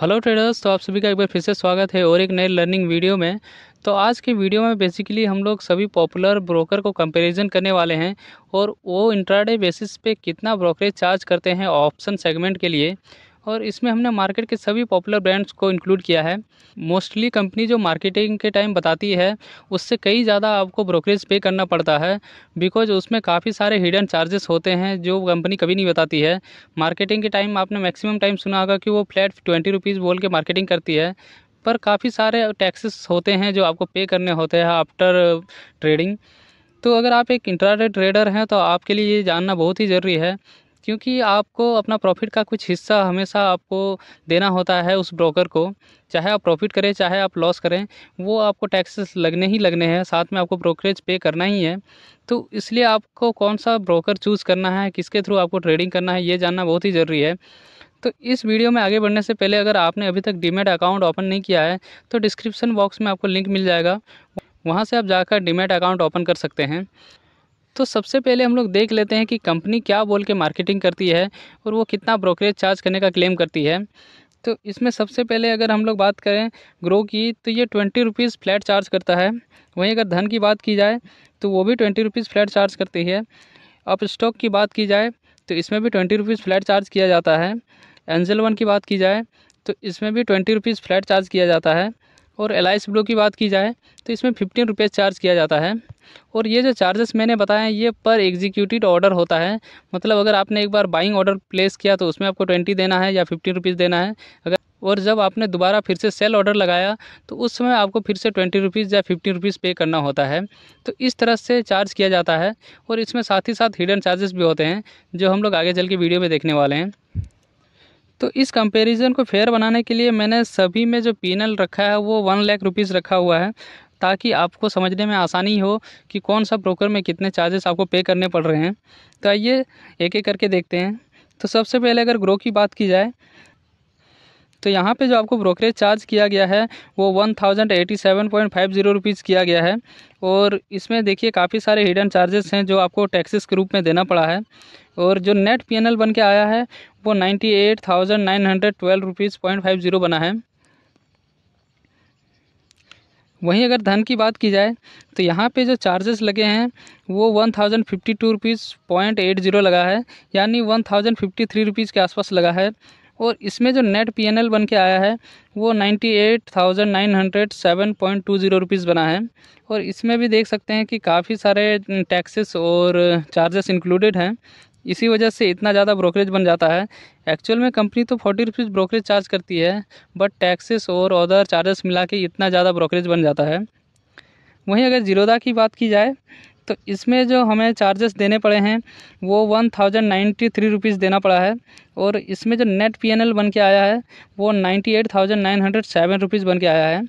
hello traders तो आप सभी का एक बार फिर से स्वागत है और एक नए लर्निंग वीडियो में तो आज के वीडियो में बेसिकली हम लोग सभी पॉपुलर ब्रोकर को कंपैरिजन करने वाले हैं और वो इंट्राडे बेसिस पे कितना ब्रोकरेज चार्ज करते हैं ऑप्शन सेगमेंट के लिए और इसमें हमने मार्केट के सभी पॉपुलर ब्रांड्स को इंक्लूड किया है मोस्टली कंपनी जो मार्केटिंग के टाइम बताती है उससे कई ज़्यादा आपको ब्रोकरेज पे करना पड़ता है बिकॉज उसमें काफ़ी सारे हिडन चार्जेस होते हैं जो कंपनी कभी नहीं बताती है मार्केटिंग के टाइम आपने मैक्सिमम टाइम सुना होगा कि वो फ्लैट ट्वेंटी रुपीज़ बोल के मार्केटिंग करती है पर काफ़ी सारे टैक्सेस होते हैं जो आपको पे करने होते हैं आफ्टर ट्रेडिंग तो अगर आप एक इंट्राडे ट्रेडर हैं तो आपके लिए ये जानना बहुत ही ज़रूरी है क्योंकि आपको अपना प्रॉफिट का कुछ हिस्सा हमेशा आपको देना होता है उस ब्रोकर को चाहे आप प्रॉफिट करें चाहे आप लॉस करें वो आपको टैक्सेस लगने ही लगने हैं साथ में आपको ब्रोकरेज पे करना ही है तो इसलिए आपको कौन सा ब्रोकर चूज़ करना है किसके थ्रू आपको ट्रेडिंग करना है ये जानना बहुत ही ज़रूरी है तो इस वीडियो में आगे बढ़ने से पहले अगर आपने अभी तक डीमेट अकाउंट ओपन नहीं किया है तो डिस्क्रिप्शन बॉक्स में आपको लिंक मिल जाएगा वहाँ से आप जाकर डीमेट अकाउंट ओपन कर सकते हैं तो सबसे पहले हम लोग देख लेते हैं कि कंपनी क्या बोल के मार्केटिंग करती है और वो कितना ब्रोकरेज चार्ज करने का क्लेम करती है तो इसमें सबसे पहले अगर हम लोग बात करें ग्रो की तो ये ट्वेंटी रुपीज़ फ्लैट चार्ज करता है वहीं अगर धन की बात की जाए तो वो भी ट्वेंटी रुपीज़ फ्लैट चार्ज करती है अब स्टॉक की बात की जाए तो इसमें भी ट्वेंटी रुपीज़ फ्लैट चार्ज किया जाता है एंजल वन की बात की जाए तो इसमें भी ट्वेंटी रुपीज़ फ्लैट चार्ज किया जाता है और एल ब्लू की बात की जाए तो इसमें फिफ्टीन रुपीज़ चार्ज किया जाता है और ये जो चार्जेस मैंने बताए हैं ये पर एग्जीक्यूटिड ऑर्डर होता है मतलब अगर आपने एक बार बाइंग ऑर्डर प्लेस किया तो उसमें आपको ट्वेंटी देना है या फिफ्टीन रुपीज़ देना है अगर और जब आपने दोबारा फिर से सेल ऑर्डर लगाया तो उस समय आपको फिर से ट्वेंटी रुपीज़ या फिफ्टी रुपीज़ पे करना होता है तो इस तरह से चार्ज किया जाता है और इसमें साथ ही साथ हिडन चार्जेस भी होते हैं जो हम लोग आगे चल के वीडियो में देखने वाले हैं तो इस कंपैरिजन को फेयर बनाने के लिए मैंने सभी में जो पीनल रखा है वो वन लाख रुपीज़ रखा हुआ है ताकि आपको समझने में आसानी हो कि कौन सा ब्रोकर में कितने चार्जेस आपको पे करने पड़ रहे हैं तो आइए एक एक करके देखते हैं तो सबसे पहले अगर ग्रो की बात की जाए तो यहाँ पे जो आपको ब्रोकरेज चार्ज किया गया है वो one thousand eighty seven point five zero rupees किया गया है और इसमें देखिए काफ़ी सारे हिडन चार्जेस हैं जो आपको टैक्सेस के रूप में देना पड़ा है और जो नेट पीएनएल बन के आया है वो ninety eight thousand nine hundred twelve rupees point five zero बना है वहीं अगर धन की बात की जाए तो यहाँ पे जो चार्जेस लगे हैं वो one thousand fifty two rupees point eight zero लगा है यानी one thousand fifty three rupees के आसपास लगा है और इसमें जो नेट पीएनएल बन के आया है वो ninety eight thousand nine hundred seven point two zero rupees बना है और इसमें भी देख सकते हैं कि काफ़ी सारे टैक्सेस और चार्जेस इंक्लूडेड हैं इसी वजह से इतना ज़्यादा ब्रोकरेज बन जाता है एक्चुअल में कंपनी तो फोर्टी रुपीज़ ब्रोकरेज चार्ज करती है बट टैक्सेस और अदर चार्जेस मिला के इतना ज़्यादा ब्रोकरेज बन जाता है वहीं अगर जीरोदा की बात की जाए तो इसमें जो हमें चार्जेस देने पड़े हैं वो one thousand ninety three rupees देना पड़ा है और इसमें जो नेट पीएनएल बन के आया है वो ninety eight thousand nine hundred seven rupees बन के आया है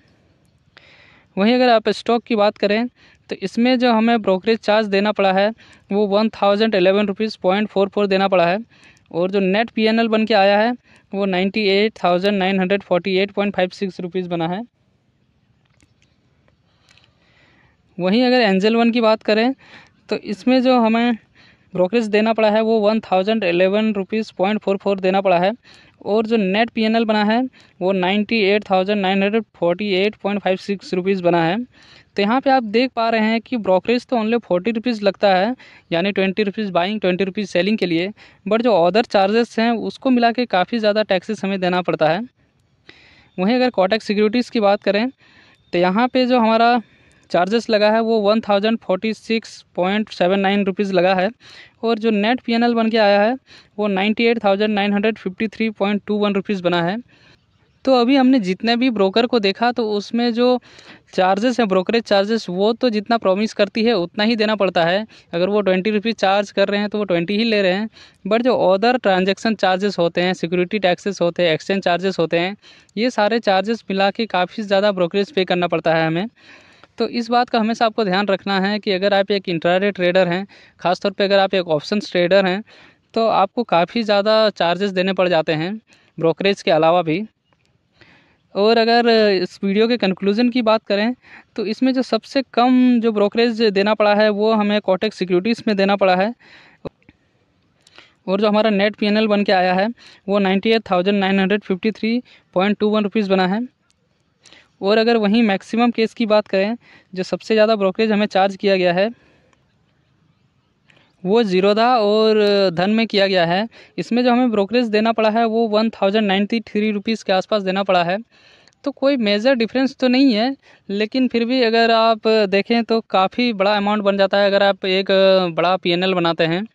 वहीं अगर आप स्टॉक की बात करें तो इसमें जो हमें ब्रोकरेज चार्ज देना पड़ा है वो one thousand eleven rupees point four four देना पड़ा है और जो नेट पीएनएल बन के आया है वो ninety eight thousand nine hundred forty eight point five six rupees बना है वहीं अगर एंजल वन की बात करें तो इसमें जो हमें ब्रोकरेज देना पड़ा है वो one thousand eleven rupees point four four देना पड़ा है और जो नेट पीएनएल बना है वो ninety eight thousand nine hundred forty eight point five six rupees बना है तो यहाँ पे आप देख पा रहे हैं कि ब्रोकरेज तो ओनली फोर्टी रुपीज़ लगता है यानी twenty rupees buying twenty rupees selling के लिए बट जो अदर चार्जेस हैं उसको मिला के काफ़ी ज़्यादा टैक्सेस हमें देना पड़ता है वहीं अगर कॉटेक्स सिक्योरिटीज़ की बात करें तो यहाँ पर जो हमारा चार्जेस लगा है वो one thousand forty six point seven nine rupees लगा है और जो नेट पी बन के आया है वो ninety eight thousand nine hundred fifty three point two one rupees बना है तो अभी हमने जितने भी ब्रोकर को देखा तो उसमें जो चार्जेस हैं ब्रोकरेज चार्जेस वो तो जितना प्रॉमिस करती है उतना ही देना पड़ता है अगर वो ट्वेंटी रुपीज़ चार्ज कर रहे हैं तो वो ट्वेंटी ही ले रहे हैं बट जो अदर ट्रांजेक्शन चार्जेस होते हैं सिक्योरिटी टैक्सेस होते हैं एक्सचेंज चार्जेस होते हैं ये सारे चार्जेस मिला के काफ़ी ज़्यादा ब्रोकरेज पे करना पड़ता है हमें तो इस बात का हमेशा आपको ध्यान रखना है कि अगर आप एक इंट्राडे ट्रेडर हैं ख़ासतौर पे अगर आप एक ऑप्शन ट्रेडर हैं तो आपको काफ़ी ज़्यादा चार्जेस देने पड़ जाते हैं ब्रोकरेज के अलावा भी और अगर इस वीडियो के कंक्लूजन की बात करें तो इसमें जो सबसे कम जो ब्रोकरेज देना पड़ा है वो हमें कॉटेक सिक्योरिटीज़ में देना पड़ा है और जो हमारा नेट पी बन के आया है वो ninety eight thousand nine hundred fifty three point two one rupees बना है और अगर वहीं मैक्सिमम केस की बात करें जो सबसे ज़्यादा ब्रोकरेज हमें चार्ज किया गया है वो जीरोधा और धन में किया गया है इसमें जो हमें ब्रोकरेज देना पड़ा है वो one thousand ninety three rupees के आसपास देना पड़ा है तो कोई मेजर डिफरेंस तो नहीं है लेकिन फिर भी अगर आप देखें तो काफ़ी बड़ा अमाउंट बन जाता है अगर आप एक बड़ा पी बनाते हैं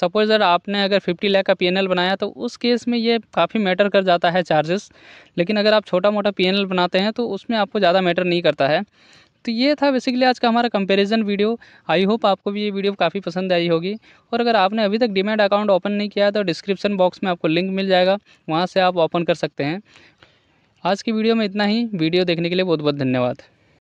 सपोज अगर आपने अगर फिफ्टी लाख का पी बनाया तो उस केस में ये काफ़ी मैटर कर जाता है चार्जेस लेकिन अगर आप छोटा मोटा पी बनाते हैं तो उसमें आपको ज़्यादा मैटर नहीं करता है तो ये था बेसिकली आज का हमारा कंपैरिजन वीडियो आई होप आपको भी ये वीडियो काफ़ी पसंद आई होगी और अगर आपने अभी तक डिमेट अकाउंट ओपन नहीं किया है तो डिस्क्रिप्शन बॉक्स में आपको लिंक मिल जाएगा वहाँ से आप ओपन कर सकते हैं आज की वीडियो में इतना ही वीडियो देखने के लिए बहुत बहुत धन्यवाद